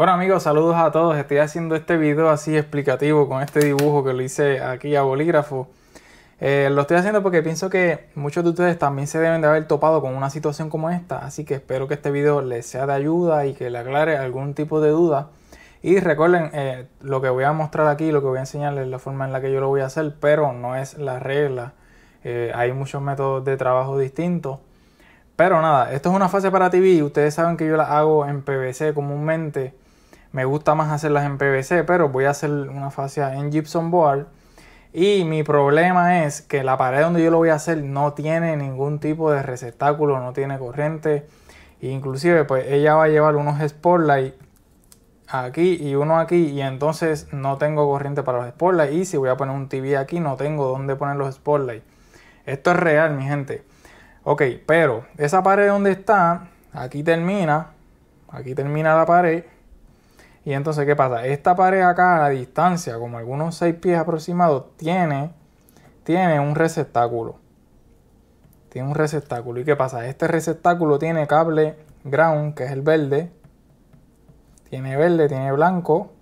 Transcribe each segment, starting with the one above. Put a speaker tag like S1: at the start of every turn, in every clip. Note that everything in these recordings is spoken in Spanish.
S1: Bueno amigos, saludos a todos. Estoy haciendo este video así explicativo con este dibujo que lo hice aquí a bolígrafo. Eh, lo estoy haciendo porque pienso que muchos de ustedes también se deben de haber topado con una situación como esta, así que espero que este video les sea de ayuda y que le aclare algún tipo de duda. Y recuerden, eh, lo que voy a mostrar aquí, lo que voy a enseñarles, la forma en la que yo lo voy a hacer, pero no es la regla. Eh, hay muchos métodos de trabajo distintos. Pero nada, esto es una fase para TV, ustedes saben que yo la hago en PVC comúnmente. Me gusta más hacerlas en PVC, pero voy a hacer una fascia en gypsum board. Y mi problema es que la pared donde yo lo voy a hacer no tiene ningún tipo de receptáculo, no tiene corriente. Inclusive, pues ella va a llevar unos spotlights aquí y uno aquí y entonces no tengo corriente para los spotlights. y si voy a poner un TV aquí no tengo dónde poner los spotlights. Esto es real, mi gente. Ok, pero esa pared donde está, aquí termina, aquí termina la pared y entonces, ¿qué pasa? Esta pared acá a distancia, como algunos 6 pies aproximados, tiene, tiene un receptáculo. Tiene un receptáculo. ¿Y qué pasa? Este receptáculo tiene cable ground, que es el verde. Tiene verde, tiene blanco.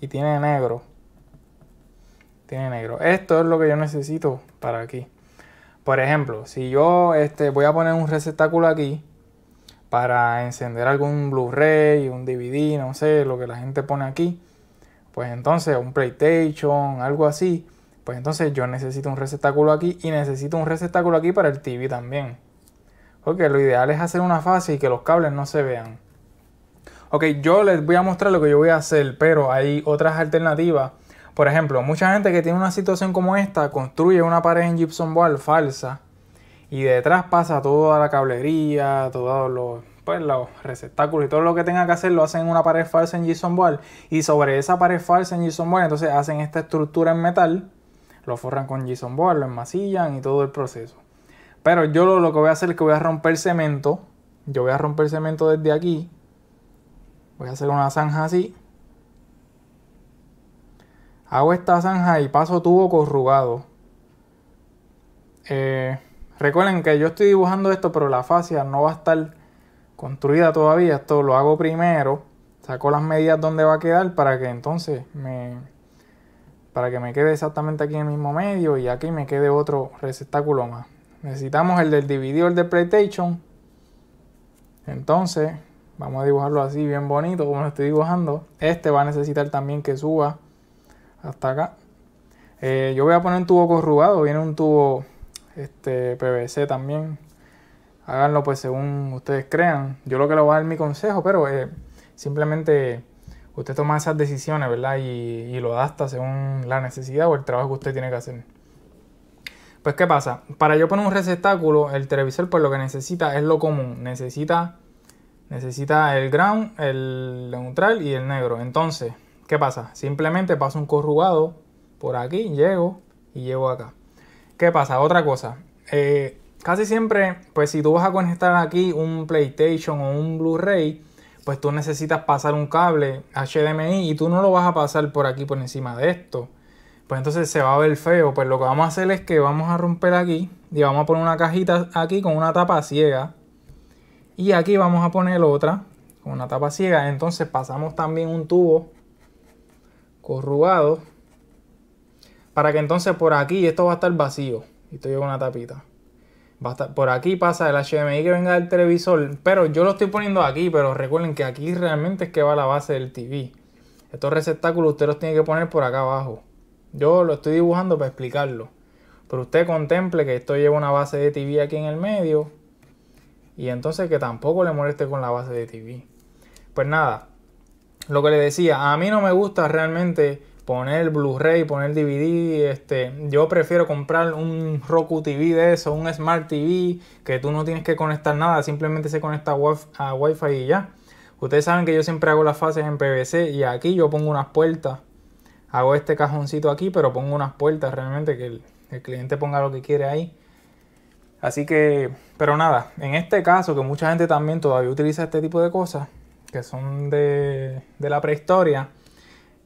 S1: Y tiene negro. Tiene negro. Esto es lo que yo necesito para aquí. Por ejemplo, si yo este, voy a poner un receptáculo aquí para encender algún Blu-ray, un DVD, no sé, lo que la gente pone aquí, pues entonces un PlayStation, algo así, pues entonces yo necesito un receptáculo aquí y necesito un receptáculo aquí para el TV también. Porque lo ideal es hacer una fase y que los cables no se vean. Ok, yo les voy a mostrar lo que yo voy a hacer, pero hay otras alternativas. Por ejemplo, mucha gente que tiene una situación como esta construye una pared en gypsum wall falsa y detrás pasa toda la cablería, todos los, pues, los receptáculos y todo lo que tenga que hacer lo hacen en una pared falsa en Jason Board. Y sobre esa pared falsa en Jason Board, entonces hacen esta estructura en metal, lo forran con Jason Board, lo enmasillan y todo el proceso. Pero yo lo, lo que voy a hacer es que voy a romper cemento. Yo voy a romper cemento desde aquí. Voy a hacer una zanja así. Hago esta zanja y paso tubo corrugado. Eh, Recuerden que yo estoy dibujando esto, pero la fascia no va a estar construida todavía. Esto lo hago primero, saco las medidas donde va a quedar para que entonces me para que me quede exactamente aquí en el mismo medio y aquí me quede otro receptáculo más. Necesitamos el del el de PlayStation. Entonces, vamos a dibujarlo así bien bonito como lo estoy dibujando. Este va a necesitar también que suba hasta acá. Eh, yo voy a poner un tubo corrugado, viene un tubo este, PVC también. Háganlo pues según ustedes crean. Yo lo que le voy a dar mi consejo, pero eh, simplemente usted toma esas decisiones, ¿verdad? Y, lo adapta según la necesidad o el trabajo que usted tiene que hacer. Pues, ¿qué pasa? Para yo poner un receptáculo, el televisor pues lo que necesita es lo común. Necesita, necesita el ground, el neutral y el negro. Entonces, ¿qué pasa? Simplemente paso un corrugado por aquí, llego y llego acá. ¿Qué pasa? Otra cosa. Eh, casi siempre, pues si tú vas a conectar aquí un PlayStation o un Blu-ray, pues tú necesitas pasar un cable HDMI y tú no lo vas a pasar por aquí por encima de esto. Pues entonces se va a ver feo. Pues lo que vamos a hacer es que vamos a romper aquí y vamos a poner una cajita aquí con una tapa ciega. Y aquí vamos a poner otra con una tapa ciega. Entonces pasamos también un tubo corrugado para que entonces por aquí esto va a estar vacío. Y esto lleva una tapita. Va por aquí pasa el HDMI que venga del televisor. Pero yo lo estoy poniendo aquí. Pero recuerden que aquí realmente es que va la base del TV. Estos receptáculos usted los tiene que poner por acá abajo. Yo lo estoy dibujando para explicarlo. Pero usted contemple que esto lleva una base de TV aquí en el medio. Y entonces que tampoco le moleste con la base de TV. Pues nada, lo que le decía, a mí no me gusta realmente poner Blu-ray, poner DVD, este, yo prefiero comprar un Roku TV de eso, un Smart TV, que tú no tienes que conectar nada, simplemente se conecta a Wi-Fi y ya. Ustedes saben que yo siempre hago las fases en PVC y aquí yo pongo unas puertas. Hago este cajoncito aquí, pero pongo unas puertas realmente que el, el cliente ponga lo que quiere ahí. Así que, pero nada, en este caso que mucha gente también todavía utiliza este tipo de cosas, que son de, de la prehistoria,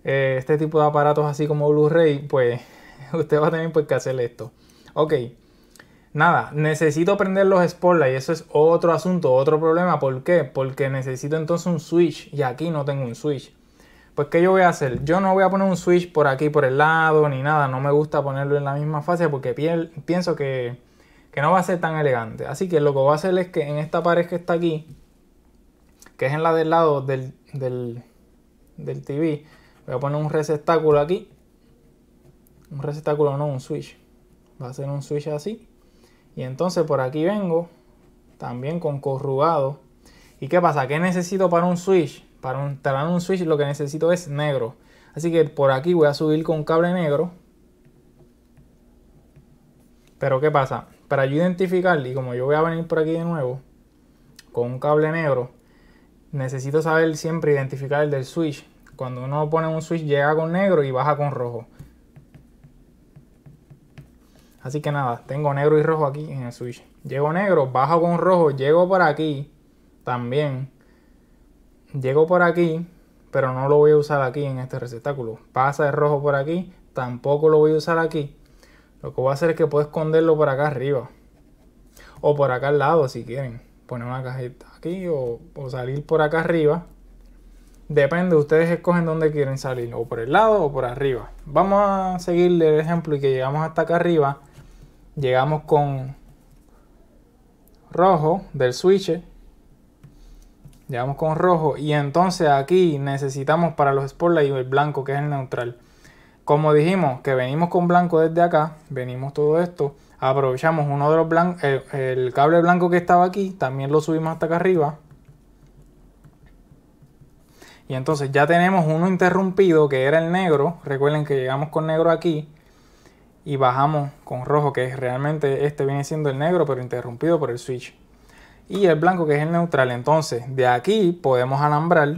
S1: eh, este tipo de aparatos así como Blu-ray, pues usted va a tener pues, que hacer esto. Ok, nada, necesito prender los spoilers y eso es otro asunto, otro problema. ¿Por qué? Porque necesito entonces un switch y aquí no tengo un switch. Pues ¿qué yo voy a hacer? Yo no voy a poner un switch por aquí, por el lado, ni nada. No me gusta ponerlo en la misma fase porque pienso que, no va a ser tan elegante. Así que lo que voy a hacer es que en esta pared que está aquí, que es en la del lado del, del TV, Voy a poner un receptáculo aquí. Un receptáculo, no, un switch. Va a ser un switch así. Y entonces por aquí vengo también con corrugado. ¿Y qué pasa? ¿Qué necesito para un switch? Para un, instalar un switch lo que necesito es negro. Así que por aquí voy a subir con cable negro. Pero ¿qué pasa? Para yo identificar, y como yo voy a venir por aquí de nuevo, con un cable negro, necesito saber siempre identificar el del switch. Cuando uno pone un switch llega con negro y baja con rojo. Así que nada, tengo negro y rojo aquí en el switch. Llego negro, bajo con rojo, llego por aquí también. Llego por aquí, pero no lo voy a usar aquí en este receptáculo. Pasa el rojo por aquí, tampoco lo voy a usar aquí. Lo que voy a hacer es que puedo esconderlo por acá arriba. O por acá al lado si quieren. Poner una cajita aquí o, o salir por acá arriba. Depende, ustedes escogen dónde quieren salir, o por el lado o por arriba. Vamos a seguirle el ejemplo y que llegamos hasta acá arriba. Llegamos con rojo del switch. Llegamos con rojo y entonces aquí necesitamos para los spotlight el blanco que es el neutral. Como dijimos que venimos con blanco desde acá, venimos todo esto, aprovechamos uno de los eh, el cable blanco que estaba aquí, también lo subimos hasta acá arriba y entonces ya tenemos uno interrumpido que era el negro. Recuerden que llegamos con negro aquí y bajamos con rojo, que es realmente este viene siendo el negro, pero interrumpido por el switch. Y el blanco, que es el neutral. Entonces, de aquí podemos alambrar.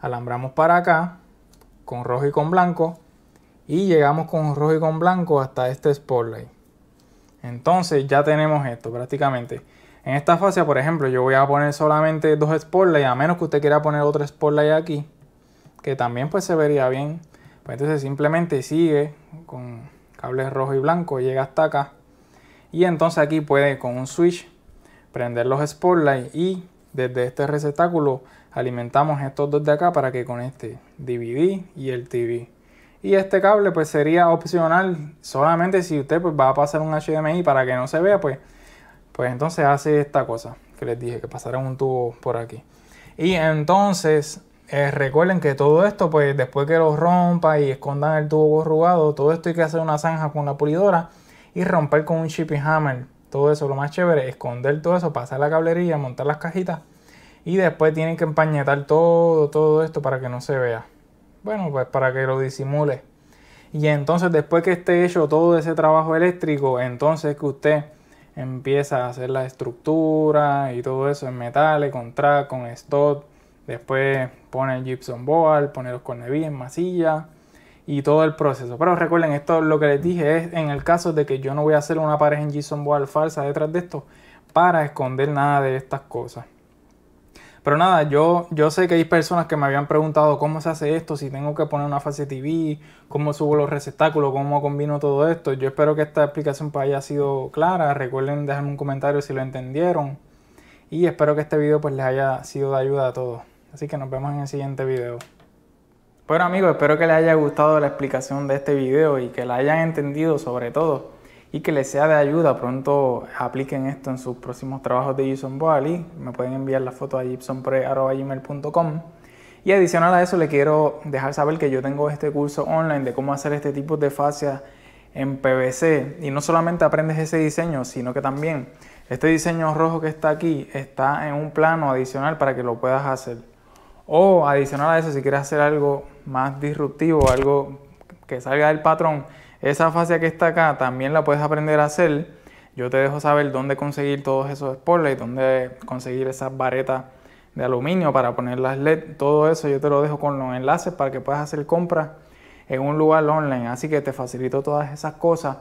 S1: Alambramos para acá con rojo y con blanco. Y llegamos con rojo y con blanco hasta este spotlight. Entonces ya tenemos esto prácticamente. En esta fase, por ejemplo, yo voy a poner solamente dos spotlights, a menos que usted quiera poner otro spotlight aquí, que también pues se vería bien. Pues entonces simplemente sigue con cables rojo y blanco, llega hasta acá. Y entonces aquí puede con un switch prender los spotlights y desde este receptáculo alimentamos estos dos de acá para que con este DVD y el TV. Y este cable pues sería opcional solamente si usted pues, va a pasar un HDMI para que no se vea pues pues entonces hace esta cosa que les dije, que pasará un tubo por aquí. Y entonces eh, recuerden que todo esto, pues después que lo rompa y escondan el tubo corrugado, todo esto hay que hacer una zanja con la pulidora y romper con un chipping hammer. Todo eso, lo más chévere, esconder todo eso, pasar la cablería, montar las cajitas y después tienen que empañetar todo, todo esto para que no se vea. Bueno, pues para que lo disimule. Y entonces después que esté hecho todo ese trabajo eléctrico, entonces que usted empieza a hacer la estructura y todo eso en metales, con track, con stock. Después pone el gypsum board, pone los cornevis en masilla y todo el proceso. Pero recuerden, esto lo que les dije es en el caso de que yo no voy a hacer una pared en gypsum board falsa detrás de esto para esconder nada de estas cosas. Pero nada, yo, yo sé que hay personas que me habían preguntado cómo se hace esto, si tengo que poner una fase TV, cómo subo los receptáculos, cómo combino todo esto. Yo espero que esta explicación pues haya sido clara. Recuerden dejarme un comentario si lo entendieron. Y espero que este video pues les haya sido de ayuda a todos. Así que nos vemos en el siguiente video. Bueno amigos, espero que les haya gustado la explicación de este video y que la hayan entendido sobre todo y que les sea de ayuda. Pronto apliquen esto en sus próximos trabajos de Gibson Boali. Me pueden enviar la foto a gibsonpre.com. Y adicional a eso, le quiero dejar saber que yo tengo este curso online de cómo hacer este tipo de fascia en PVC. Y no solamente aprendes ese diseño, sino que también este diseño rojo que está aquí está en un plano adicional para que lo puedas hacer. O adicional a eso, si quieres hacer algo más disruptivo, algo que salga del patrón, esa fascia que está acá también la puedes aprender a hacer. Yo te dejo saber dónde conseguir todos esos spoilers, dónde conseguir esas varetas de aluminio para poner las LED, todo eso yo te lo dejo con los enlaces para que puedas hacer compras en un lugar online. Así que te facilito todas esas cosas.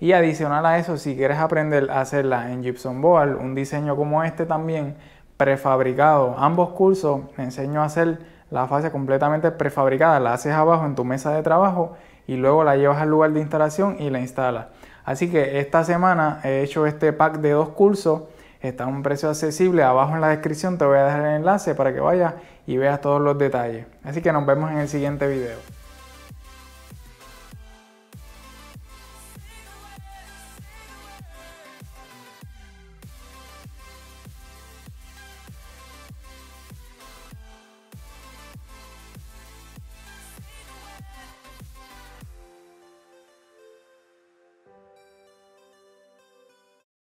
S1: Y adicional a eso, si quieres aprender a hacerla en Gibson Board, un diseño como este también, prefabricado. Ambos cursos me enseño a hacer la fase completamente prefabricada. La haces abajo en tu mesa de trabajo y luego la llevas al lugar de instalación y la instalas. Así que esta semana he hecho este pack de dos cursos, está a un precio accesible, abajo en la descripción te voy a dejar el enlace para que vayas y veas todos los detalles. Así que nos vemos en el siguiente video.